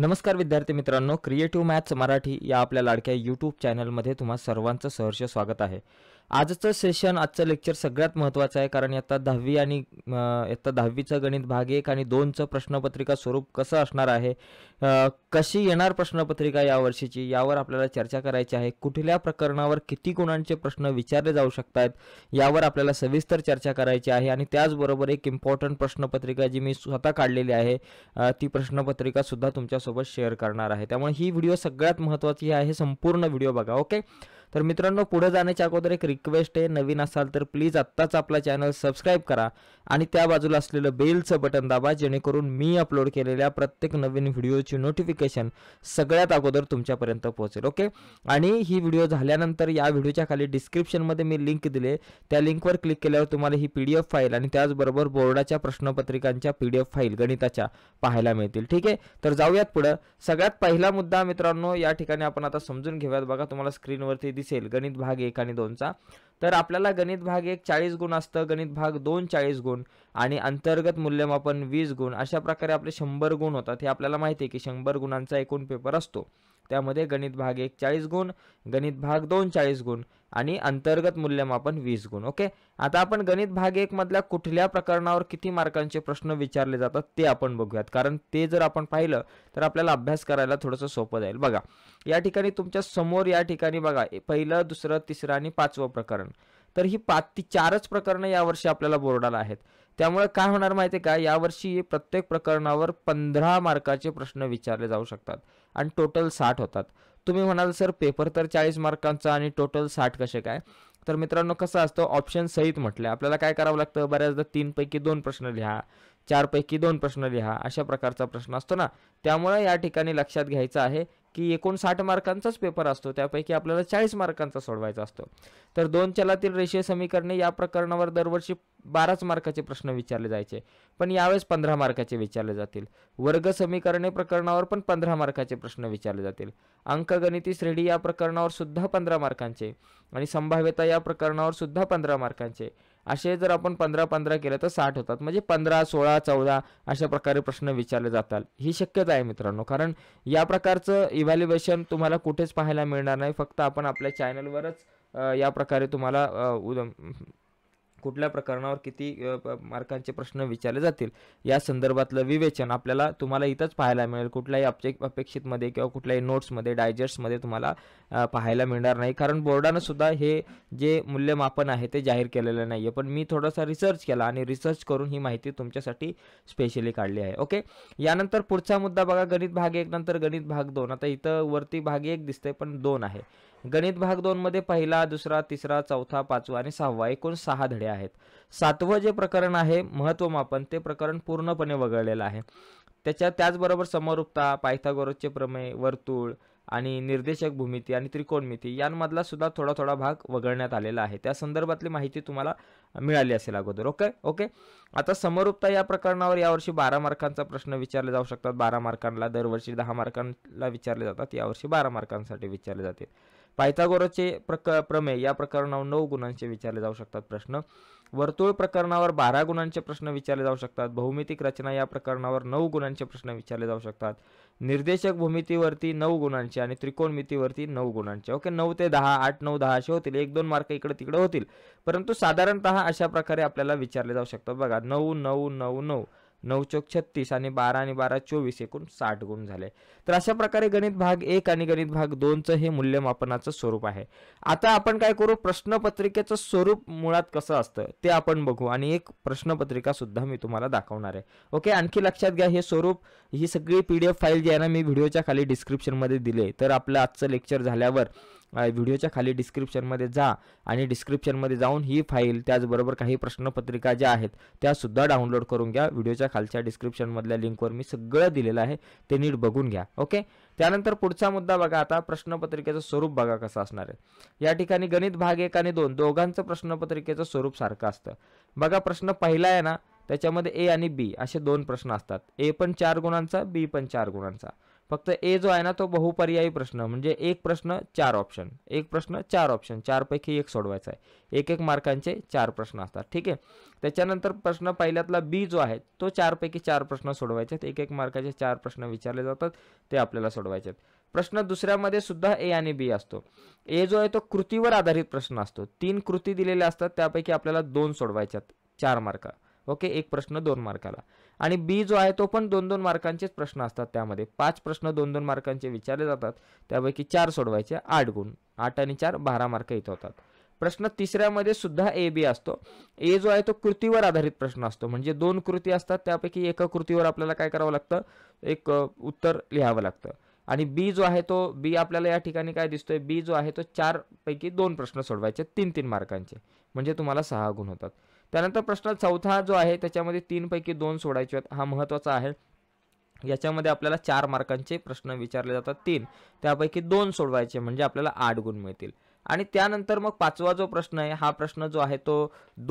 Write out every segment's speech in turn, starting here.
नमस्कार विद्यार्थी मित्रांनो क्रिएटिव्ह मॅथ्स मराठी या आपल्या लाडक्या यूट्यूब चॅनलमध्ये तुम्हा सर्वांचं सहर्ष स्वागत आहे आजचं सेशन आजचं लेक्चर सगळ्यात महत्त्वाचं आहे कारण इयत्ता दहावी आणि इयत्ता दहावीचं गणित भाग एक आणि दोनचं प्रश्नपत्रिका स्वरूप कसं असणार आहे कशी येणार प्रश्नपत्रिका यावर्षीची यावर आपल्याला चर्चा करायची आहे कुठल्या प्रकरणावर किती गुणांचे प्रश्न विचारले जाऊ शकतात यावर आपल्याला सविस्तर चर्चा करायची आहे आणि त्याचबरोबर एक इम्पॉर्टंट प्रश्नपत्रिका जी मी स्वतः काढलेली आहे ती प्रश्नपत्रिकासुद्धा तुमच्या सोबत शेअर करणार आहे त्यामुळे ही व्हिडिओ सगळ्यात महत्वाची आहे संपूर्ण व्हिडिओ बघा ओके तर मित्रांनो पुढे जाण्याच्या अगोदर एक रिक्वेस्ट आहे नवीन असाल तर प्लीज आत्ताच आपला चॅनल सबस्क्राईब करा आणि त्या बाजूला असलेलं बेलचं बटन दाबा जेणेकरून मी अपलोड केलेल्या प्रत्येक नवीन व्हिडिओची नोटिफिकेशन सगळ्यात अगोदर तुमच्यापर्यंत पोहोचेल ओके आणि ही व्हिडिओ झाल्यानंतर या व्हिडिओच्या खाली डिस्क्रिप्शनमध्ये मी लिंक दिले त्या लिंकवर क्लिक केल्यावर तुम्हाला ही पी फाईल आणि त्याचबरोबर बोर्डाच्या प्रश्नपत्रिकांच्या पी फाईल गणिताच्या पाहायला मिळतील ठीक आहे तर जाऊयात पुढं सगळ्यात पहिला मुद्दा मित्रांनो या ठिकाणी आपण आता समजून घेऊयात बघा तुम्हाला स्क्रीनवरती दिसेल गणित भाग एक आणि दोनचा तर आपल्याला गणित भाग एक चाळीस गुण असतं गणित भाग दोन चाळीस गुण आणि अंतर्गत मूल्यमापन वीस गुण अशा प्रकारे आपले शंभर गुण होतात हे आपल्याला माहिती आहे की शंभर गुणांचा एकूण पेपर असतो त्यामध्ये गणित भाग एक चाळीस गुण गणित भाग दोन चाळीस गुण आणि अंतर्गत मूल्यमापन वीस गुण ओके आता आपण गणित भाग एक मधल्या कुठल्या प्रकरणावर किती मार्कांचे प्रश्न विचारले जातात ते आपण बघूयात कारण ते जर आपण पाहिलं तर आपल्याला अभ्यास करायला थोडंसं सोपं जाईल बघा या ठिकाणी तुमच्या समोर या ठिकाणी बघा पहिलं दुसरं तिसरं आणि पाचवं प्रकरण तर ही पाच ती चारच प्रकरणं यावर्षी आपल्याला बोर्डाला आहेत त्यामुळे काय होणार माहिती आहे का यावर्षी प्रत्येक प्रकरणावर पंधरा मार्काचे प्रश्न विचारले जाऊ शकतात आणि टोटल साठ होतात तुम्ही म्हणाल सर पेपर तर चाळीस मार्कांचा आणि टोटल साठ कसे काय तर मित्रांनो कसं असतं ऑप्शन सहित म्हटलं आपल्याला काय करावं लागतं बऱ्याचदा तीनपैकी दोन प्रश्न लिहा चारपैकी दोन प्रश्न लिहा अशा प्रकारचा प्रश्न असतो ना त्यामुळे या ठिकाणी लक्षात घ्यायचं आहे की एकोणसाठ मार्कांचाच पेपर असतो त्यापैकी आपल्याला चाळीस मार्कांचा सोडवायचा असतो तर दोन चलातील रेषीय समीकरणे या प्रकरणावर दरवर्षी बाराच मार्काचे प्रश्न विचारले जायचे पण यावेळेस पंधरा मार्काचे विचारले जातील वर्ग समीकरणे प्रकरणावर पण पंधरा मार्काचे प्रश्न विचारले जातील अंकगणिती श्रेणी या प्रकरणावर सुद्धा पंधरा मार्कांचे आणि संभाव्यता या प्रकरणावर सुद्धा पंधरा मार्कांचे असे जर आपण पंधरा पंधरा केलं तर साठ होतात म्हणजे पंधरा सोळा चौदा अशा प्रकारे प्रश्न विचारले जातात ही शक्यता आहे मित्रांनो कारण या प्रकारचं इव्हॅल्युएशन तुम्हाला कुठेच पाहायला मिळणार नाही फक्त आपण आपल्या चॅनलवरच या प्रकारे तुम्हाला कुठल्या प्रकरणावर किती मार्कांचे प्रश्न विचारले जातील या संदर्भातलं विवेचन आपल्याला तुम्हाला इथंच पाहायला मिळेल कुठल्याही अपचे अपेक्षितमध्ये किंवा कुठल्याही नोट्समध्ये डायजेस्टमध्ये तुम्हाला पाहायला मिळणार नाही कारण बोर्डानं सुद्धा हे जे मूल्यमापन आहे ते जाहीर केलेलं नाही पण मी थोडासा रिसर्च केला आणि रिसर्च करून ही माहिती तुमच्यासाठी स्पेशली काढली आहे ओके यानंतर पुढचा मुद्दा बघा गणित भाग एक नंतर गणित भाग दोन आता इथं वरती भाग एक दिसते पण दोन आहे गणित भाग दोनमध्ये पहिला दुसरा तिसरा चौथा पाचवा आणि सहावा एकूण सहा धडे आहेत सातवं जे प्रकरण आहे महत्वमापन ते प्रकरण पूर्णपणे वगळलेलं आहे त्याच्या त्याचबरोबर समरूपता पायथागोरसचे प्रमेय वर्तुळ आणि निर्देशक भूमिती आणि त्रिकोणमिती यांमधला सुद्धा थोडा थोडा भाग वगळण्यात आलेला आहे त्या संदर्भातली माहिती तुम्हाला मिळाली असेल अगोदर ओके ओके आता समरूपता या प्रकरणावर यावर्षी बारा मार्कांचा प्रश्न विचारले जाऊ शकतात बारा मार्कांना दरवर्षी दहा मार्कांना विचारले जातात यावर्षी बारा मार्कांसाठी विचारले जातील पायथागोरसचे प्रक प्रमेय या प्रकरणावर नऊ गुणांचे विचारले जाऊ शकतात प्रश्न वर्तुळ प्रकरणावर बारा गुणांचे प्रश्न विचारले जाऊ शकतात भौमितिक रचना या प्रकरणावर नऊ गुणांचे प्रश्न विचारले जाऊ शकतात निर्देशक भूमितीवरती नऊ गुणांचे आणि त्रिकोणमितीवरती नऊ गुणांचे ओके नऊ ते दहा आठ नऊ दहा असे होतील एक दोन मार्क इकडे तिकडे होतील परंतु साधारणतः अशा प्रकारे आपल्याला विचारले जाऊ शकतात बघा नऊ नऊ नऊ नऊ नऊ चौक छत्तीस आणि बारा आणि बारा चोवीस एकूण साठ गुण झाले तर अशा प्रकारे गणित भाग एक आणि गणित भाग दोनचं हे मूल्यमापनाचं स्वरूप आहे आता आपण काय करू प्रश्नपत्रिकेचं स्वरूप मुळात कसं असतं ते आपण बघू आणि एक प्रश्नपत्रिका सुद्धा मी तुम्हाला दाखवणार आहे ओके आणखी लक्षात घ्या हे स्वरूप ही सगळी पी फाईल जी आहे ना मी व्हिडिओच्या खाली डिस्क्रिप्शनमध्ये दिले तर आपलं आजचं लेक्चर झाल्यावर व्हिडिओच्या खाली डिस्क्रिप्शनमध्ये जा आणि डिस्क्रिप्शनमध्ये जाऊन ही फाईल त्याचबरोबर काही प्रश्नपत्रिका ज्या आहेत त्यासुद्धा डाउनलोड करून घ्या व्हिडिओच्या खालच्या डिस्क्रिप्शनमधल्या लिंकवर मी सगळं दिलेलं आहे ते नीट बघून घ्या ओके त्यानंतर पुढचा मुद्दा बघा आता प्रश्नपत्रिकेचं स्वरूप बघा कसं असणार आहे या ठिकाणी गणित भाग एक आणि दोन दोघांचं प्रश्नपत्रिकेचं स्वरूप सारखं असतं बघा प्रश्न पहिला आहे ना त्याच्यामध्ये ए आणि बी असे दोन प्रश्न असतात ए पण चार गुणांचा बी पण चार गुणांचा फक्त ए जो आहे ना तो बहुपर्यायी प्रश्न म्हणजे एक प्रश्न चार ऑप्शन एक प्रश्न चार ऑप्शन चारपैकी एक सोडवायचा आहे एक एक मार्कांचे चार प्रश्न असतात ठीक आहे त्याच्यानंतर प्रश्न पहिल्यातला बी जो आहे तो चारपैकी चार प्रश्न सोडवायचे आहेत एक एक मार्काचे चार प्रश्न विचारले जातात ते आपल्याला सोडवायचे आहेत प्रश्न दुसऱ्यामध्ये सुद्धा ए आणि बी असतो ए जो आहे तो कृतीवर आधारित प्रश्न असतो तीन कृती दिलेल्या असतात त्यापैकी आपल्याला दोन सोडवायच्यात चार मार्का ओके एक प्रश्न दोन मार्काला आणि बी जो आहे तो पण दोन दोन मार्कांचेच प्रश्न असतात त्यामध्ये पाच प्रश्न दोन दोन मार्कांचे विचारले जातात त्यापैकी चार सोडवायचे आठ गुण आठ आणि चार बारा मार्क इथं होतात प्रश्न तिसऱ्यामध्ये सुद्धा ए बी असतो ए जो आहे तो कृतीवर आधारित प्रश्न असतो म्हणजे दोन कृती असतात त्यापैकी एका कृतीवर आपल्याला काय करावं लागतं एक उत्तर लिहावं लागतं आणि बी जो आहे तो बी आपल्याला या ठिकाणी काय दिसतोय बी जो आहे तो चार पैकी दोन प्रश्न सोडवायचे तीन तीन मार्कांचे म्हणजे तुम्हाला सहा गुण होतात त्यानंतर प्रश्न चौथा जो आहे त्याच्यामध्ये तीनपैकी दोन सोडायचे आहेत हा महत्त्वाचा आहे याच्यामध्ये आपल्याला चार मार्कांचे प्रश्न विचारले जातात तीन त्यापैकी दोन सोडवायचे म्हणजे आपल्याला आठ गुण मिळतील आणि त्यानंतर मग पाचवा जो प्रश्न आहे हा प्रश्न जो आहे तो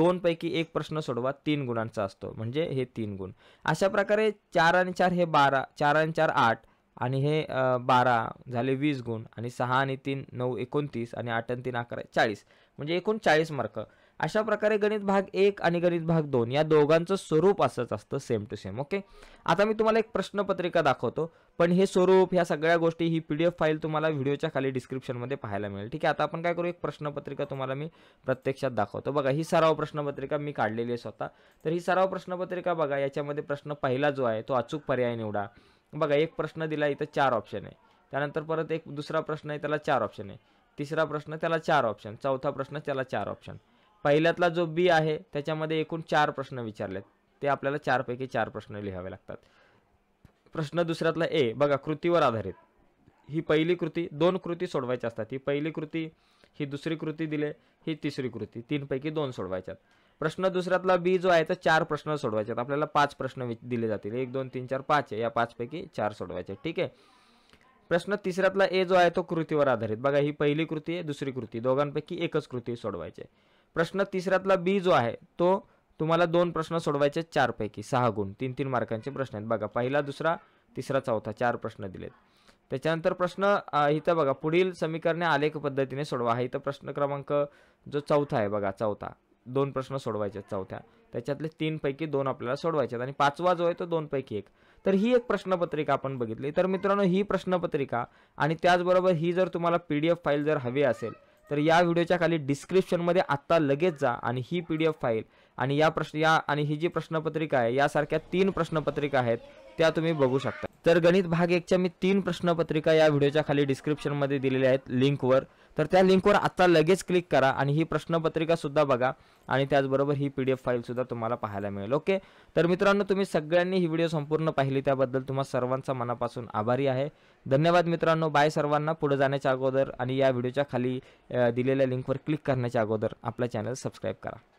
दोनपैकी एक प्रश्न सोडवा तीन गुणांचा असतो म्हणजे हे तीन गुण अशा प्रकारे चार आणि चार हे बारा चार आणि चार आठ आणि हे बारा झाले वीस गुण आणि सहा आणि तीन नऊ एकोणतीस आणि आठ आणि तीन अकरा चाळीस म्हणजे एकूण चाळीस मार्क अशा प्रकारे गणित भाग एक आणि गणित भाग दोन या दोघांचं स्वरूप असंच असतं सेम टू सेम ओके आता मी तुम्हाला एक प्रश्नपत्रिका दाखवतो पण हे स्वरूप ह्या सगळ्या गोष्टी ही पी फाईल तुम्हाला व्हिडिओच्या खाली डिस्क्रिप्शनमध्ये पाहायला मिळेल ठीक आहे आता आपण काय करू एक प्रश्नपत्रिका तुम्हाला मी प्रत्यक्षात दाखवतो बघा ही सराव प्रश्नपत्रिका मी काढलेली आहे स्वतः तर ही सराव प्रश्नपत्रिका बघा याच्यामध्ये प्रश्न पहिला जो आहे तो अचूक पर्याय निवडा बघा एक प्रश्न दिला इथं चार ऑप्शन आहे त्यानंतर परत एक दुसरा प्रश्न आहे त्याला चार ऑप्शन आहे तिसरा प्रश्न त्याला चार ऑप्शन चौथा प्रश्न त्याला चार ऑप्शन पहिल्यातला जो बी आहे त्याच्यामध्ये एकूण चार प्रश्न विचारलेत ते आपल्याला चारपैकी चार प्रश्न लिहावे लागतात प्रश्न दुसऱ्यातला ए बघा कृतीवर आधारित ही पहिली कृती दोन कृती सोडवायच्या असतात ही पहिली कृती ही दुसरी कृती दिले ही तिसरी कृती तीनपैकी दोन सोडवायच्यात प्रश्न दुसऱ्यातला बी जो आहे तर चार प्रश्न सोडवायचे आपल्याला पाच प्रश्न दिले जातील एक दोन तीन चार पाच आहे या पाचपैकी चार सोडवायचे ठीक आहे प्रश्न तिसऱ्यातला ए जो आहे तो कृतीवर आधारित बघा ही पहिली कृती आहे दुसरी कृती दोघांपैकी एकच कृती सोडवायची प्रश्न तिसऱ्यातला बी जो आहे तो तुम्हाला दोन प्रश्न सोडवायचे चारपैकी सहा गुण तीन तीन मार्कांचे प्रश्न आहेत बघा पहिला दुसरा तिसरा चौथा चार प्रश्न दिलेत त्याच्यानंतर प्रश्न इथं बघा पुढील समीकरणे आलेख पद्धतीने सोडवा हा इथं प्रश्न क्रमांक जो चौथा आहे बघा चौथा दोन प्रश्न सोडवायचे चौथ्या त्याच्यातले तीन पैकी दोन आपल्याला सोडवायचे आणि पाचवा जो आहे तो दोन पैकी एक तर ही एक प्रश्नपत्रिका आपण बघितली तर मित्रांनो ही प्रश्नपत्रिका आणि त्याचबरोबर ही जर तुम्हाला पी डी फाईल जर हवी असेल तर या व्हिडिओच्या खाली डिस्क्रिप्शनमध्ये आत्ता लगेच जा आणि ही पी डी एफ फाईल आणि या प्रश्न या आणि ही जी प्रश्नपत्रिका आहे यासारख्या तीन प्रश्नपत्रिका आहेत त्या तुम्ही बघू शकता तर गणित भाग एकच्या मी तीन प्रश्नपत्रिका या व्हिडिओच्या खाली डिस्क्रिप्शनमध्ये दिलेल्या आहेत लिंकवर तर त्या लिंकवर आत्ता लगेच क्लिक करा आणि ही प्रश्नपत्रिका सुद्धा बघा आणि त्याचबरोबर ही पी डी एफ फाईलसुद्धा तुम्हाला पाहायला मिळेल ओके तर मित्रांनो तुम्ही सगळ्यांनी ही व्हिडिओ संपूर्ण पाहिली त्याबद्दल तुम्हा सर्वांचा मनापासून आभारी आहे धन्यवाद मित्रांनो बाय सर्वांना पुढे जाण्याच्या अगोदर आणि या व्हिडिओच्या खाली दिलेल्या लिंकवर क्लिक करण्याच्या अगोदर आपला चॅनल सबस्क्राईब करा